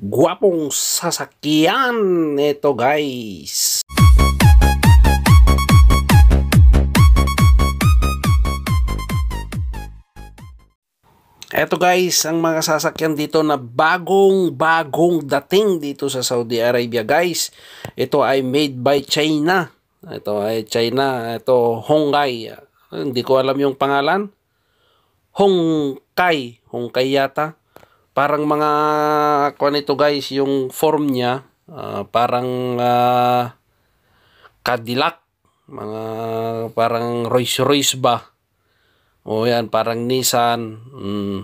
guwapong sasakyan ito guys Eto guys, ang mga sasakyan dito na bagong-bagong dating dito sa Saudi Arabia guys. Ito ay made by China. Ito ay China. Ito Hongkai. Hindi ko alam yung pangalan. Hongkai. Hongkai yata parang mga kuan ito guys yung form niya uh, parang uh, Cadillac mga parang Royce Royce ba o yan parang Nissan mm.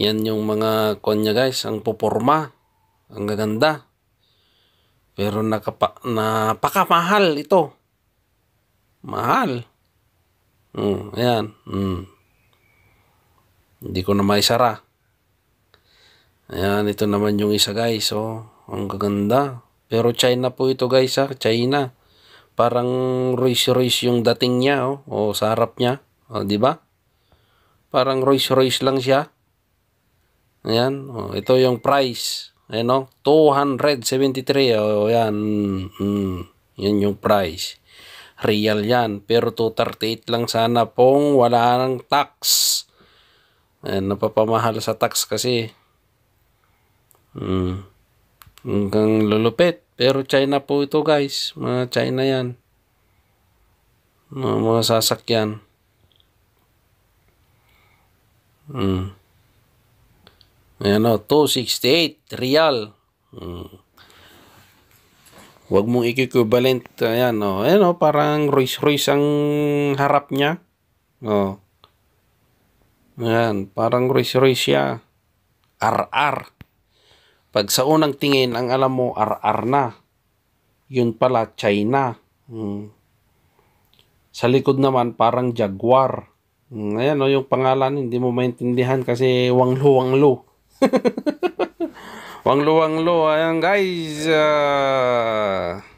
yan yung mga kuan niya guys ang poporma ang gaganda pero nakapa, napakamahal ito mahal mm, yan mm. Hindi ko na maisara. Ayan, ito naman yung isa guys. Oh, ang gaganda. Pero China po ito guys ha. Ah. China. Parang Rolls Royce yung dating niya. Oh, o oh, sa harap niya. Oh, di ba? Parang Rolls Royce lang siya. Ayan. Oh, ito yung price. Ayan o. Oh, 273. Oh, yan. Mm, mm, yan yung price real yan. Pero 238 lang sana pong wala nang tax. Ayan, eh, napapamahal sa tax kasi. Mm. Hanggang lulupit. Pero China po ito guys. Mga China yan. Mga, mga sasakyan. Mm. Ayan o, 268 real. Mm. Huwag mong i-equivalent. Ayan o, oh. ayan o, oh, parang Royce Royce ang harap niya. O. Ayan, parang Royce Royce siya. RR. Pag sa unang tingin, ang alam mo, RR na. Yun pala, China. Hmm. Sa likod naman, parang Jaguar. Hmm. Ayan, no, yung pangalan, hindi mo maintindihan kasi Wanglu Wanglu. Wanglu wanglo Ayan, guys. Uh...